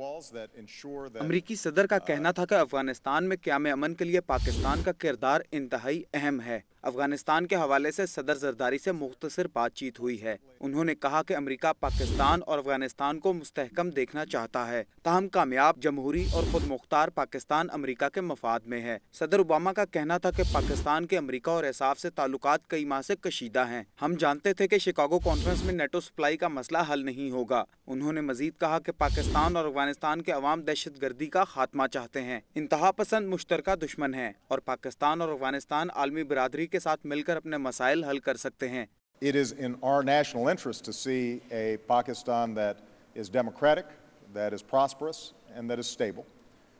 अमरीकी सदर का कहना था कि अफगानिस्तान में क्याम अमन के लिए पाकिस्तान का किरदार इंतहाई अहम है अफगानिस्तान के हवाले से सदर जरदारी से मुख्तर बातचीत हुई है उन्होंने कहा कि अमेरिका पाकिस्तान और अफगानिस्तान को मुस्तकम देखना चाहता है तहम कामयाब जमहूरी और खुद मुख्तार पाकिस्तान अमेरिका के मफाद में है सदर ओबामा का कहना था कि पाकिस्तान के अमेरिका और एसाफ से ताल्लुक कई माह से कशीदा हैं हम जानते थे कि शिकागो कॉन्फ्रेंस में नेटो सप्लाई का मसला हल नहीं होगा उन्होंने मजीद कहा कि पाकिस्तान और अफगानिस्तान के अवाम दहशत गर्दी का खात्मा चाहते हैं इंतहा पसंद मुश्तर दुश्मन है और पाकिस्तान और अफगानिस्तान आलमी बरदरी के के साथ मिलकर अपने मसाइल हल कर सकते हैं It is in our national interest to see a Pakistan that is democratic, that is prosperous, and that is stable.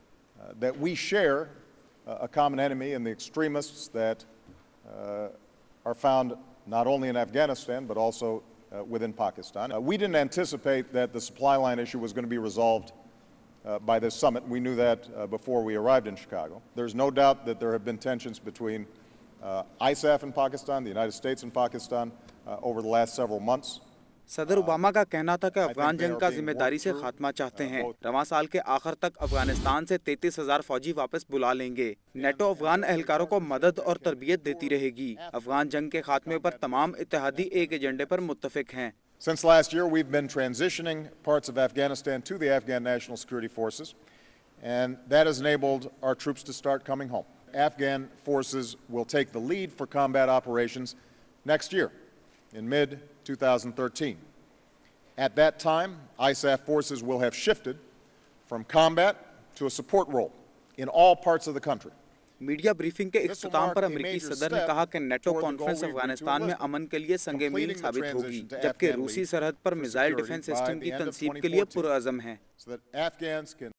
Uh, that we share uh, a common enemy in the extremists that uh, are found not only in Afghanistan but also uh, within Pakistan. Uh, we didn't anticipate that the supply line issue was going to be resolved uh, by this summit. We knew that before we arrived in Chicago. There's no doubt that there have been tensions between uh, ISAF in Pakistan, the United States in Pakistan uh, over the last several months. सदर Obama का कहना था कि अफगान जंग का जिम्मेदारी से Since last year, we've been transitioning parts of Afghanistan to the Afghan National Security Forces, and that has enabled our troops to start coming home. Afghan forces will take the lead for combat operations next year, in mid 2013. At that time, ISAF forces will have shifted from combat to a support role in all parts of the country. Media briefing के अख्ताम पर अमेरिकी सदर ने कहा कि NATO conference Afghanistan में अमन के लिए संग मील साबित होगी जबकि रूसी सरहद पर मिसाइल डिफेंस सिस्टम की तनसीब के लिए पुरअज़म है